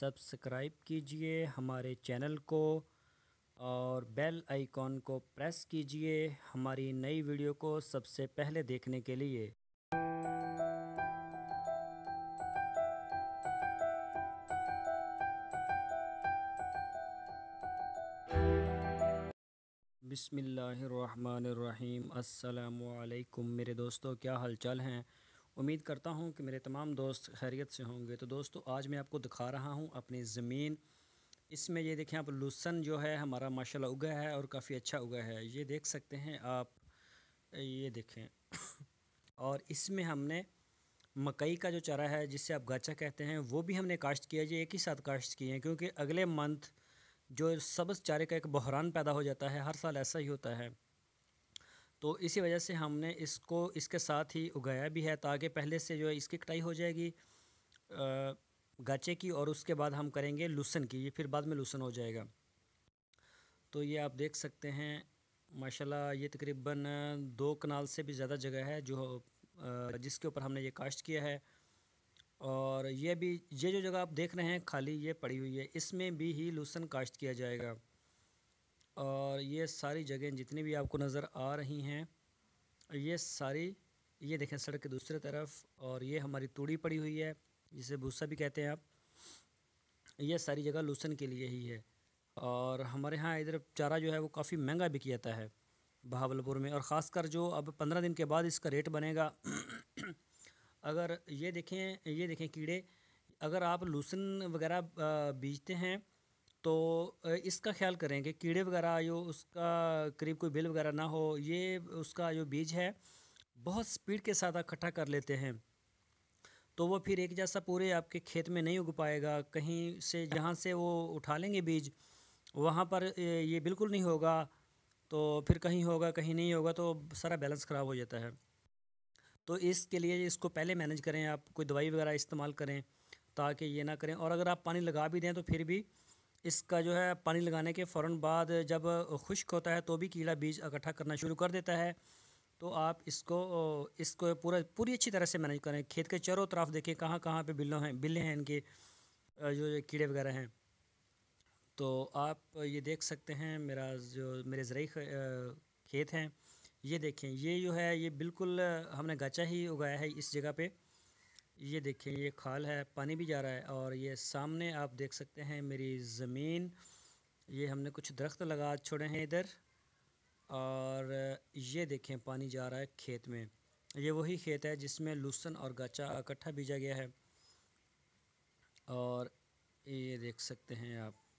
subscribe کیجئے ہمارے channel کو اور بیل آئیکن کو پریس کیجئے ہماری نئی ویڈیو کو سب سے پہلے دیکھنے کے لیے بسم اللہ الرحمن الرحیم السلام علیکم میرے دوستو کیا حال چال ہیں امید کرتا ہوں کہ میرے تمام دوست خیریت سے ہوں گے تو دوستو آج میں آپ کو دکھا رہا ہوں اپنی زمین اس میں یہ دیکھیں آپ لوسن جو ہے ہمارا ماشاءاللہ اگا ہے اور کافی اچھا اگا ہے یہ دیکھ سکتے ہیں آپ یہ دیکھیں اور اس میں ہم نے مکئی کا جو چارہ ہے جس سے آپ گاچا کہتے ہیں وہ بھی ہم نے کاشت کیا یہ ایک ہی ساتھ کاشت کی ہیں کیونکہ اگلے منتھ جو سبز چارے کا ایک بحران پیدا ہو جاتا ہے ہر سال ایسا ہی ہوتا ہے تو اسی وجہ سے ہم نے اس کو اس کے ساتھ ہی اگایا بھی ہے تاکہ پہلے سے جو ہے اس کی کٹائی ہو جائے گی گاچے کی اور اس کے بعد ہم کریں گے لسن کی یہ پھر بعد میں لسن ہو جائے گا تو یہ آپ دیکھ سکتے ہیں ماشاءاللہ یہ تقریباً دو کنال سے بھی زیادہ جگہ ہے جو جس کے اوپر ہم نے یہ کاشت کیا ہے اور یہ بھی یہ جو جگہ آپ دیکھ رہے ہیں خالی یہ پڑی ہوئی ہے اس میں بھی ہی لوسن کاشت کیا جائے گا اور یہ ساری جگہیں جتنی بھی آپ کو نظر آ رہی ہیں یہ ساری یہ دیکھیں سڑک کے دوسرے طرف اور یہ ہماری توڑی پڑی ہوئی ہے جسے بھوسا بھی کہتے ہیں آپ یہ ساری جگہ لوسن کے لیے ہی ہے اور ہمارے ہاں ادھر چارہ جو ہے وہ کافی مہنگا بھی کیا ہے بہاول پور میں اور خاص کر جو اب پندرہ دن کے بعد اس کا ریٹ بنے گا اگر یہ دیکھیں یہ دیکھیں کیڑے اگر آپ لوسن وغیرہ بیجتے ہیں تو اس کا خیال کریں کہ کیڑے وغیرہ جو اس کا قریب کوئی بل وغیرہ نہ ہو یہ اس کا جو بیج ہے بہت سپیڈ کے ساتھ اکٹھا کر لیتے ہیں تو وہ پھر ایک جیسا پورے آپ کے کھیت میں نہیں اگ پائے گا کہیں سے جہاں سے وہ اٹھا لیں گے بیج وہاں پر یہ بالکل نہیں ہوگا تو پھر کہیں ہوگا کہیں نہیں ہوگا تو سارا بیلنس خراب ہو جاتا ہے تو اس کے لیے اس کو پہلے مینج کریں آپ کوئی دوائی وغیرہ استعمال کریں تاکہ یہ نہ کریں اور اگر آپ پانی لگا بھی دیں تو پھر بھی اس کا جو ہے پانی لگانے کے فوراً بعد جب خشک ہوتا ہے تو بھی کیڑا بیج اکٹھا کرنا شروع کر دیتا ہے تو آپ اس کو اس کو پورا پوری اچھی طرح سے مینیج کریں کھیت کے چاروں طرف دیکھیں کہاں کہاں پہ بلوں ہیں بلے ہیں ان کے جو کیڑے وغیرہ ہیں تو آپ یہ دیکھ سکتے ہیں میرا جو میرے زرعی کھیت ہیں یہ دیکھیں یہ جو ہے یہ بالکل ہم نے گاچا ہی اگایا ہے اس جگہ پہ یہ دیکھیں یہ کھال ہے پانی بھی جا رہا ہے اور یہ سامنے آپ دیکھ سکتے ہیں میری زمین یہ ہم نے کچھ درخت لگا چھوڑے ہیں ادھر اور یہ دیکھیں پانی جا رہا ہے کھیت میں یہ وہی کھیت ہے جس میں لوسن اور گاچا اکٹھا بیجا گیا ہے اور یہ دیکھ سکتے ہیں آپ